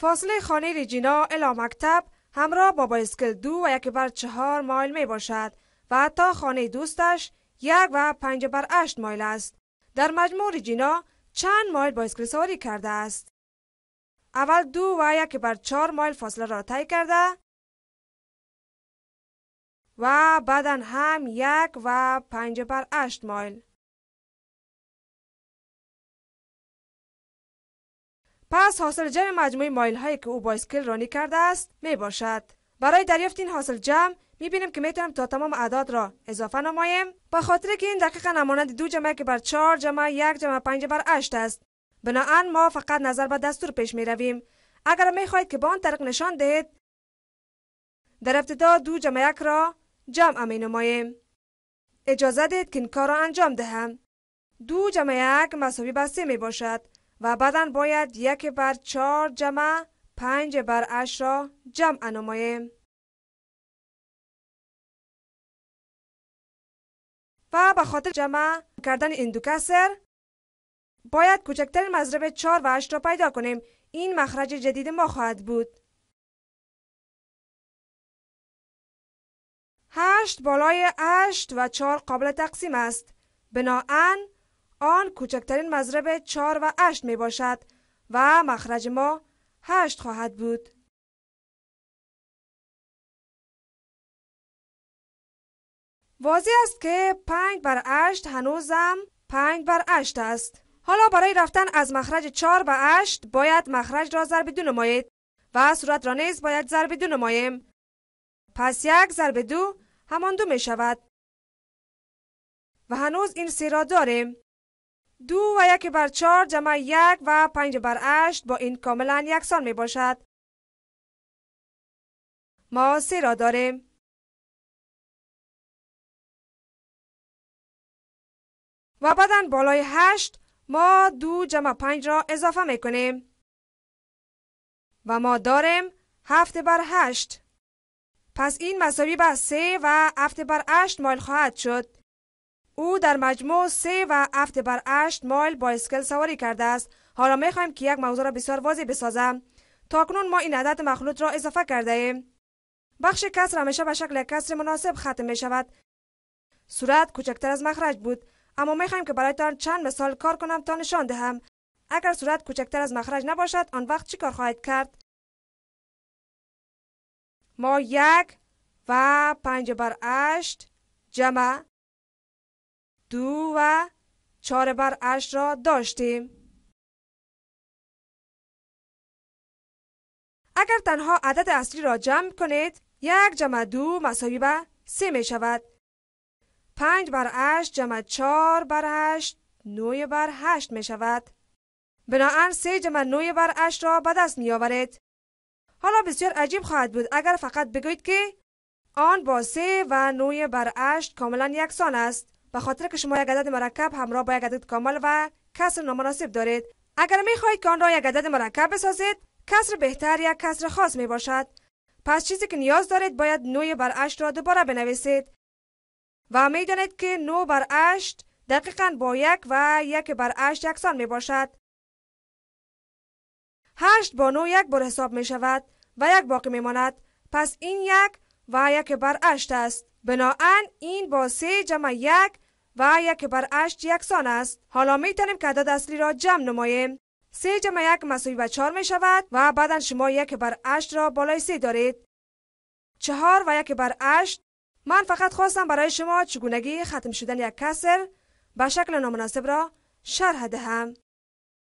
فاصله خانه رجینا الا مکتب همراه با بایسکل دو و یک بر چهار مایل می باشد و تا خانه دوستش یک و پنج بر اشت مایل است. در مجموع رجینا چند مایل بایسکل سواری کرده است. اول دو و یک بر چهار مایل فاصله را طی کرده و بعدا هم یک و پنج بر اشت مایل. پس حاصل جمع مجموعه مایل هایی که او اسکل رانی کرده است می باشد برای دریافت این حاصل جمع می بینیم که میتونیم تا تمام اعداد را اضافه نماییم با خاطر که این دقیقا نمانند دو جمع که بر چهار جمع یک جمع پنج بر هشت است بنابراین ما فقط نظر به دستور پیش می رویم اگر می خواهید که به آن طریق نشان دهید در ابتدا دو جمع یک را جمع می نماییم اجازه دهید که این کار را انجام دهم دو جمع یک مساوی به می باشد و بعدا باید یک بر چهار جمع پنج بر اش را جمع نماییم و به خاطر جمع کردن این دو کسر باید کوچکترین مضرب چهار و اش را پیدا کنیم این مخرج جدید ما خواهد بود هشت بالای هشت و چهار قابل تقسیم است بناهن آن کوچکترین مضرب چار و اشت می باشد و مخرج ما هشت خواهد بود. واضح است که پنج بر هشت هنوزم پنج بر اشت است. حالا برای رفتن از مخرج چار به اشت باید مخرج را ضرب دو نمایید و صورت را نیز باید ضرب دو نماییم. پس یک ضرب دو همان دو می شود. و هنوز این سه را داریم. دو و یک بر چهار جمع یک و پنج بر هشت با این کاملا یکسان می باشد. ما سه را داریم. و بعدا بالای هشت ما دو جمع پنج را اضافه می کنیم. و ما داریم هفت بر هشت. پس این مساوی به سه و هفت بر هشت مایل خواهد شد. او در مجموع سه و هفت بر هشت مایل با اسکل سواری کرده است حالا خواهیم که یک موضوع را بسیار واضح بسازم تا کنون ما این عدد مخلوط را اضافه کرده ایم بخش کسر همیشه به شکل کسر مناسب ختم می شود صورت کوچکتر از مخرج بود اما خواهیم که تان چند مثال کار کنم تا نشان دهم اگر صورت کوچکتر از مخرج نباشد آن وقت چی کار خواهید کرد ما یک و پنج بر هشت جمع دو و چهار بر اش را داشتیم اگر تنها عدد اصلی را جمع کنید یک جمع دو مساوی به سه می شود پنج بر هشت جمع چهار بر هشت نوی بر هشت می شود بنابراین سه جمع نوی بر اش را به دست می آورید حالا بسیار عجیب خواهد بود اگر فقط بگوید که آن با سه و نوی بر هشت کاملا یکسان است به خاطر که شما یک عدد مرکب همراه با یک عدد کامل و کسر نامناسب دارید اگر می خواهید که آن را یک عدد مرکب بسازید کسر بهتر یک کسر خاص می باشد پس چیزی که نیاز دارید باید 9 بر 8 را دوباره بنویسید و می دانید که 9 بر 8 دقیقاً با 1 و 1 بر 8 یکسان می باشد 8 با 9 یک بار حساب می شود و یک باقی می ماند پس این یک و 1 بر 8 است بنابراین این با 3 جمع 1 و 1 بر 8 یکسان است. حالا می توانیم که عداد اصلی را جمع نماییم. 3 جمع 1 مسایبه 4 میشود و بعدا شما 1 بر 8 را بالای 3 دارید. 4 و 1 بر 8 من فقط خواستم برای شما چگونگی ختم شدن یک کسر به شکل نامناسب را شرح دهم.